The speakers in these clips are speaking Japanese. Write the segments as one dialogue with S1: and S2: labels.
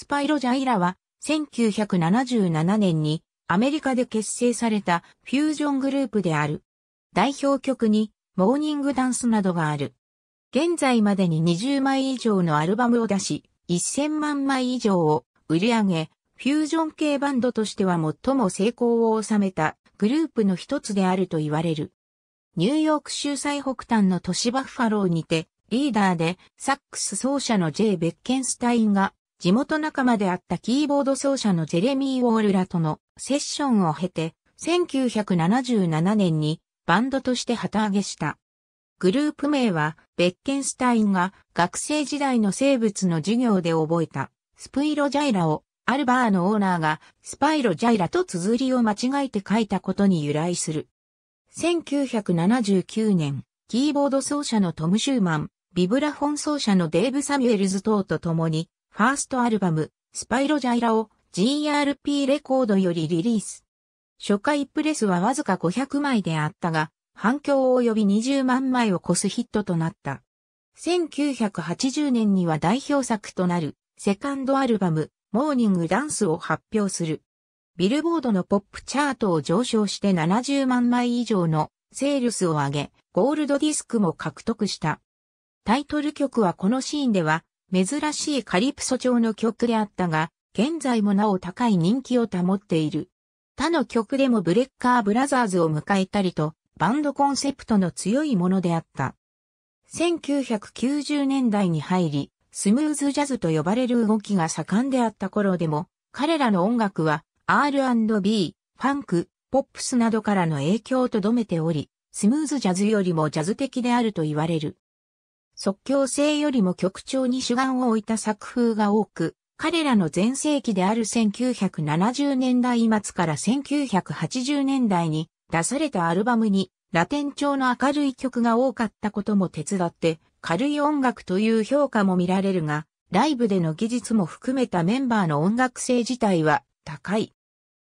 S1: スパイロジャイラは、1977年にアメリカで結成されたフュージョングループである。代表曲に、モーニングダンスなどがある。現在までに20枚以上のアルバムを出し、1000万枚以上を売り上げ、フュージョン系バンドとしては最も成功を収めたグループの一つであると言われる。ニューヨーク州最北端の都市バッファローにて、リーダーでサックス奏者の J. ベッケンスタインが地元仲間であったキーボード奏者のジェレミー・ウォールらとのセッションを経て、1977年にバンドとして旗揚げした。グループ名は、ベッケンスタインが学生時代の生物の授業で覚えた、スプイロジャイラを、アルバーのオーナーが、スパイロジャイラと綴りを間違えて書いたことに由来する。1979年、キーボード奏者のトム・シューマン、ビブラフォン奏者のデーブ・サミュエルズ等と共に、ファーストアルバム、スパイロジャイラを GRP レコードよりリリース。初回プレスはわずか500枚であったが、反響をび20万枚を超すヒットとなった。1980年には代表作となる、セカンドアルバム、モーニングダンスを発表する。ビルボードのポップチャートを上昇して70万枚以上のセールスを上げ、ゴールドディスクも獲得した。タイトル曲はこのシーンでは、珍しいカリプソ調の曲であったが、現在もなお高い人気を保っている。他の曲でもブレッカーブラザーズを迎えたりと、バンドコンセプトの強いものであった。1990年代に入り、スムーズジャズと呼ばれる動きが盛んであった頃でも、彼らの音楽は R&B、ファンク、ポップスなどからの影響をとどめており、スムーズジャズよりもジャズ的であると言われる。即興性よりも曲調に主眼を置いた作風が多く、彼らの前世紀である1970年代末から1980年代に出されたアルバムにラテン調の明るい曲が多かったことも手伝って軽い音楽という評価も見られるが、ライブでの技術も含めたメンバーの音楽性自体は高い。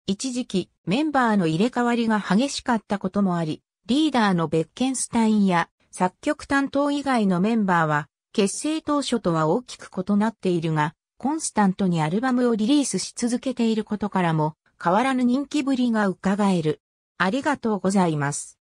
S1: 一時期メンバーの入れ替わりが激しかったこともあり、リーダーのベッケンスタインや作曲担当以外のメンバーは、結成当初とは大きく異なっているが、コンスタントにアルバムをリリースし続けていることからも、変わらぬ人気ぶりが伺える。ありがとうございます。